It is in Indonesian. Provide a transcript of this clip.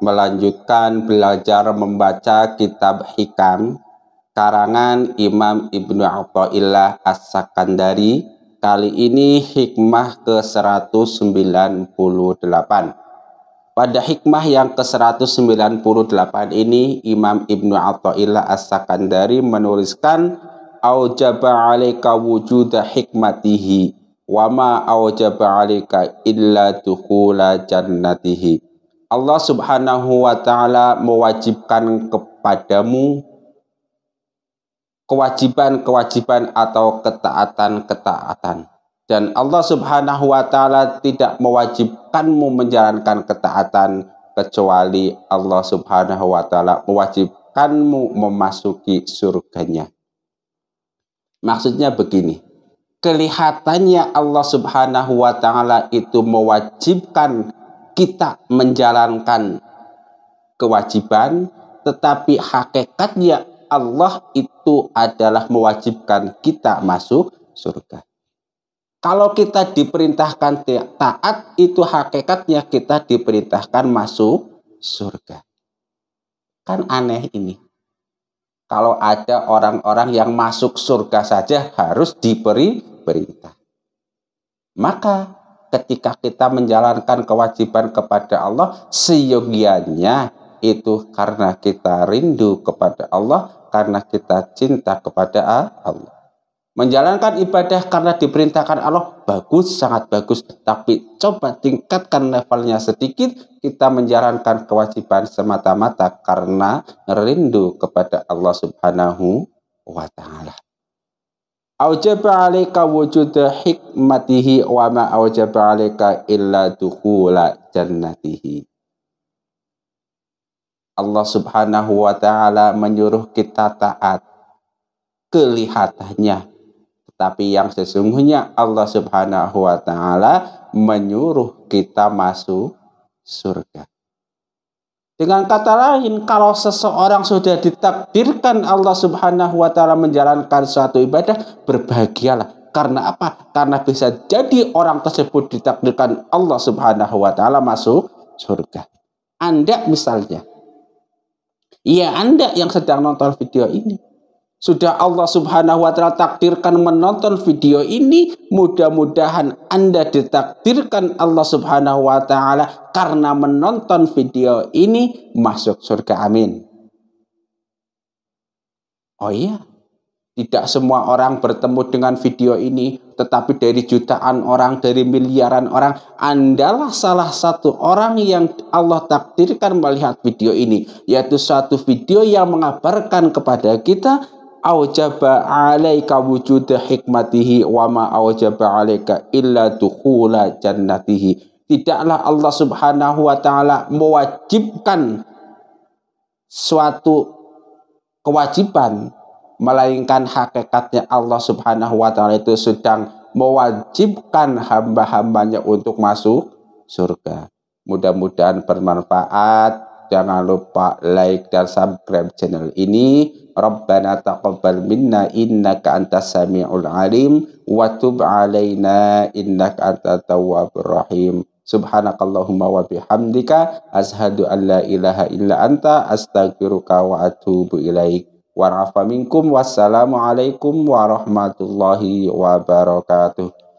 melanjutkan belajar membaca kitab Hikam karangan Imam Ibnu Athaillah As-Sakandari kali ini hikmah ke-198 pada hikmah yang ke-198 ini Imam Ibnu Athaillah As-Sakandari menuliskan aujaba 'alaika wujuda hikmatihi wa ma aujaba 'alaika illa dukhula jannatihi Allah Subhanahu wa taala mewajibkan kepadamu kewajiban-kewajiban atau ketaatan-ketaatan dan Allah Subhanahu wa taala tidak mewajibkanmu menjalankan ketaatan kecuali Allah Subhanahu wa taala mewajibkanmu memasuki surganya. Maksudnya begini, kelihatannya Allah Subhanahu wa taala itu mewajibkan kita menjalankan kewajiban, tetapi hakikatnya Allah itu adalah mewajibkan kita masuk surga. Kalau kita diperintahkan taat, itu hakikatnya kita diperintahkan masuk surga. Kan aneh ini. Kalau ada orang-orang yang masuk surga saja harus diberi perintah. Maka ketika kita menjalankan kewajiban kepada Allah seyogianya itu karena kita rindu kepada Allah, karena kita cinta kepada Allah. Menjalankan ibadah karena diperintahkan Allah bagus, sangat bagus. Tapi coba tingkatkan levelnya sedikit. Kita menjalankan kewajiban semata-mata karena rindu kepada Allah Subhanahu wa Ta'ala. Aujaba alaika wujud hikmatihi wa ma aujaba alaika illa dukhula jannatihi. Allah subhanahu wa ta'ala menyuruh kita taat kelihatannya. Tapi yang sesungguhnya Allah subhanahu wa ta'ala menyuruh kita masuk surga. Dengan kata lain, kalau seseorang sudah ditakdirkan Allah Subhanahu wa taala menjalankan suatu ibadah, berbahagialah. Karena apa? Karena bisa jadi orang tersebut ditakdirkan Allah Subhanahu wa taala masuk surga. Anda misalnya. ya Anda yang sedang nonton video ini. Sudah Allah Subhanahu wa taala takdirkan menonton video ini, mudah-mudahan Anda ditakdirkan Allah Subhanahu wa taala karena menonton video ini masuk surga. Amin. Oh iya, tidak semua orang bertemu dengan video ini, tetapi dari jutaan orang, dari miliaran orang, Andalah salah satu orang yang Allah takdirkan melihat video ini, yaitu satu video yang mengabarkan kepada kita aujaba alaika wujud hikmatihi wa ma aujaba alaika illa dukhula jannatihi. Tidaklah Allah Subhanahu wa taala mewajibkan suatu kewajiban melainkan hakikatnya Allah Subhanahu wa taala itu sedang mewajibkan hamba-hambanya untuk masuk surga. Mudah-mudahan bermanfaat. Jangan lupa like dan subscribe channel ini Rabbana taqabbal minna innaka antas samiul alim wa tub alaina innaka antat tawwabur rahim. Subhanakallahumma wa bihamdika ashadu an la ilaha illa anta astaghfiruka wa atubu ilaik. Wa rafa minkum wassalamualaikum warahmatullahi wabarakatuh.